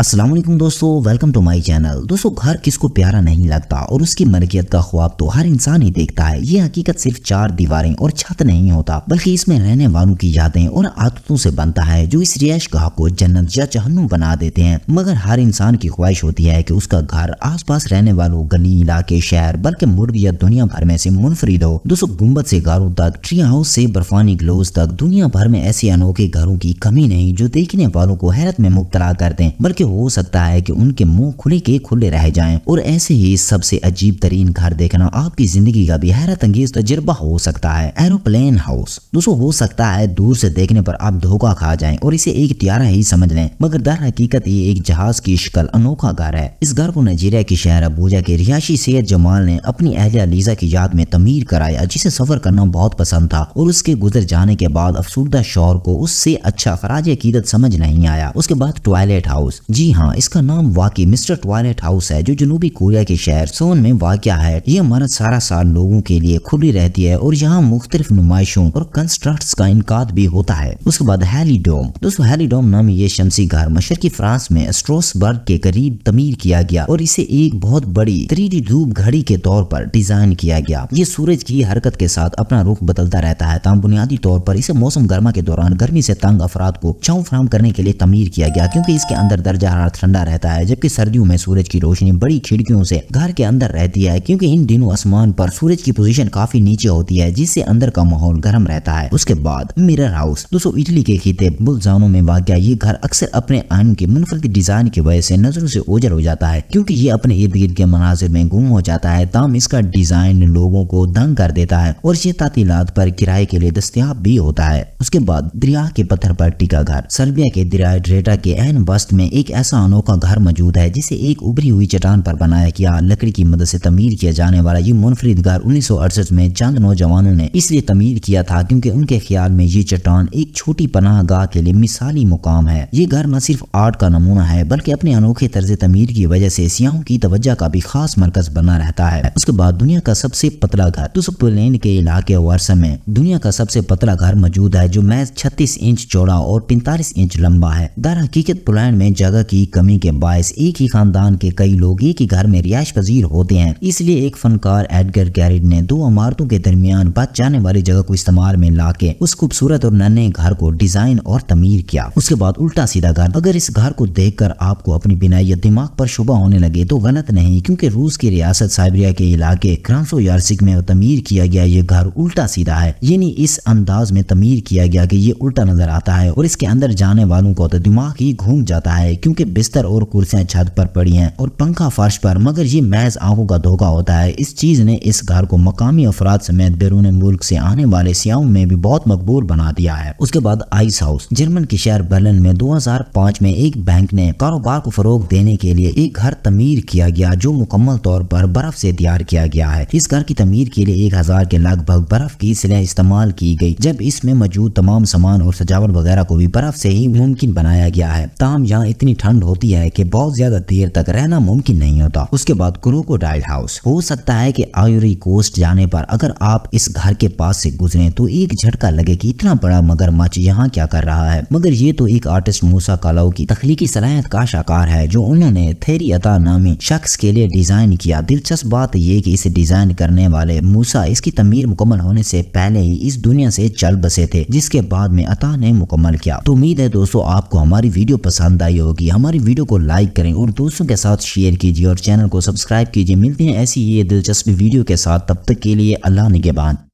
असलम दोस्तों welcome to my channel दोस्तों घर किसको प्यारा नहीं लगता और उसकी मलकियत का ख्वाब तो हर इंसान ही देखता है ये हकीकत सिर्फ चार दीवारें और छत नहीं होता बल्कि इसमें रहने वालों की यादें और आदतों से बनता है जो इस रिहायश गाह को जन्नत या चहनु बना देते हैं मगर हर इंसान की ख्वाहिश होती है की उसका घर आस पास रहने वालों गली इलाके शहर बल्कि मुर्ग या दुनिया भर में से मुनफरिद हो दोस्तों गुम्बद से गारों तक ट्री हाउस से बर्फानी ग्लोव तक दुनिया भर में ऐसे अनोखे घरों की कमी नहीं जो देखने वालों को हैरत में मुबतला करते हैं बल्कि हो सकता है कि उनके मुंह खुले के खुले रह जाएं और ऐसे ही सबसे अजीब तरीन घर देखना आपकी जिंदगी का भी हैरत अंगेज तजर्बा हो सकता है एरोप्लेन हाउस दोस्तों हो सकता है दूर से देखने पर आप धोखा खा जाए और इसे एक त्यारा ही समझ लें मगर दर हकीकत ये एक जहाज की शक्ल अनोखा घर है इस घर को नजीरिया की शहर अबूजा के रिहायशी सैयद जमाल ने अपनी अहलिया लीजा की याद में तमीर कराया जिसे सफर करना बहुत पसंद था और उसके गुजर जाने के बाद अफसुरदा शोर को उससे अच्छा खराज अकीदत समझ नहीं आया उसके बाद टॉयलेट हाउस जी हाँ इसका नाम वाकई मिस्टर टॉयलेट हाउस है जो जनूबी कोरिया के शहर सोन में वाक़ है ये इमारत सारा साल लोगों के लिए खुली रहती है और यहाँ मुख्तलिफ नुमाइशों और कंस्ट्रक्ट का इनका भी होता है उसके बाद हेलीडोम दोस्तों हेलीडोम नाम ये शमसी घर की फ्रांस में स्ट्रोसबर्ग के करीब तमीर किया गया और इसे एक बहुत बड़ी थ्री धूप घड़ी के तौर पर डिजाइन किया गया ये सूरज की हरकत के साथ अपना रुख बदलता रहता है तमाम बुनियादी तौर पर इसे मौसम गर्मा के दौरान गर्मी से तंग अफराद को छाव फ्राम करने के लिए तमीर किया गया क्योंकि इसके अंदर दर्जा जहाँ ठंडा रहता है जबकि सर्दियों में सूरज की रोशनी बड़ी खिड़कियों से घर के अंदर रहती है क्योंकि इन दिनों आसमान पर सूरज की पोजीशन काफी नीचे होती है जिससे अंदर का माहौल गर्म रहता है उसके बाद मिरर हाउस दोस्तों इटली के खीते बुलजानों में वाक ये घर अक्सर अपने आन के मुनफरद डिजाइन की वजह से नजरों से ओझर हो जाता है क्योंकि ये अपने इर्द गिर्द के मनाजिर में गुम हो जाता है ताम इसका डिजाइन लोगों को दंग कर देता है और ये तातीलात पर किराए के लिए दस्तियाब भी होता है उसके बाद दरिया के पत्थर पर टिका घर सर्बिया के दरिया ड्रेटा के एन वस्त में एक ऐसा अनोखा घर मौजूद है जिसे एक उभरी हुई चट्टान पर बनाया गया लकड़ी की मदद से तमीर किया जाने वाला ये मुनफरद घर उन्नीस में चंद नौजवानों ने इसलिए तमीर किया था क्योंकि उनके ख्याल में ये चट्टान एक छोटी पनाह गाह के लिए मिसाली मुकाम है ये घर न सिर्फ आर्ट का नमूना है बल्कि अपने अनोखे तर्ज तमीर की वजह से सियाहों की तवज्जा का भी खास मरकज बना रहता है उसके बाद दुनिया का सबसे पतला घर तुसपलेन के इलाके वर्ष में दुनिया का सबसे पतला घर मौजूद है जो मैज छत्तीस इंच चौड़ा और पैंतालीस इंच लंबा है दर हकीकत पोलैंड में जगह की कमी के बायस एक ही खानदान के कई लोग एक ही घर में रिहाइश पजीर होते हैं इसलिए एक फनकार एडगर गैरिड ने दो इमारतों के दरमियान बच जाने वाली जगह को इस्तेमाल में ला के उस खूबसूरत और नन्हे घर को डिजाइन और तमीर किया उसके बाद उल्टा सीधा घर अगर इस घर को देख कर आपको अपनी बिनाई या दिमाग पर शुबा होने लगे तो गलत नहीं क्यूँकी रूस की रियासत साइबरिया के इलाके क्रांसो यार्सिक में तमीर किया गया ये घर उल्टा सीधा है यानी इस अंदाज में तमीर किया गया की कि ये उल्टा नजर आता है और इसके अंदर जाने वालों को तो दिमाग ही घूम जाता है क्योंकि बिस्तर और कुर्सियां छत पर पड़ी हैं और पंखा फर्श पर मगर ये महज आंखों का धोखा होता है इस चीज़ ने इस घर को मकामी अफराद समेत बैरून मुल्क से आने वाले सियाओं में भी बहुत मकबूल बना दिया है उसके बाद आइस हाउस जर्मन के शहर बर्लिन में 2005 में एक बैंक ने कारोबार को फरोग देने के लिए एक घर तमीर किया गया जो मुकम्मल तौर पर बर्फ ऐसी तैयार किया गया है इस घर की तमीर के लिए एक हजार के लगभग बर्फ की सिलें इस्तेमाल की गयी जब इसमें मौजूद तमाम सामान और सजावट वगैरह को भी बर्फ ऐसी ही मुमकिन बनाया गया है ताम यहाँ इतनी ठंड होती है कि बहुत ज्यादा देर तक रहना मुमकिन नहीं होता उसके बाद डाइट हाउस हो सकता है कि आयुरी कोस्ट जाने पर अगर आप इस घर के पास से गुजरे तो एक झटका लगे कि इतना बड़ा मगरमच्छ यहाँ क्या कर रहा है मगर ये तो एक आर्टिस्ट मूसा कालाओ की तखलीकी सलाहत का शाकार है जो उन्होंने थेरी अता नामी शख्स के लिए डिजाइन किया दिलचस्प बात यह की इसे डिजाइन करने वाले मूसा इसकी तमीर मुकम्मल होने से पहले ही इस दुनिया से चल बसे थे जिसके बाद में अता ने मुकम्मल किया तो उम्मीद है दोस्तों आपको हमारी वीडियो पसंद आई होगी कीजिए हमारी वीडियो को लाइक करें और दोस्तों के साथ शेयर कीजिए और चैनल को सब्सक्राइब कीजिए मिलते हैं ऐसी ये दिलचस्प वीडियो के साथ तब तक के लिए अल्लाह ने के बाद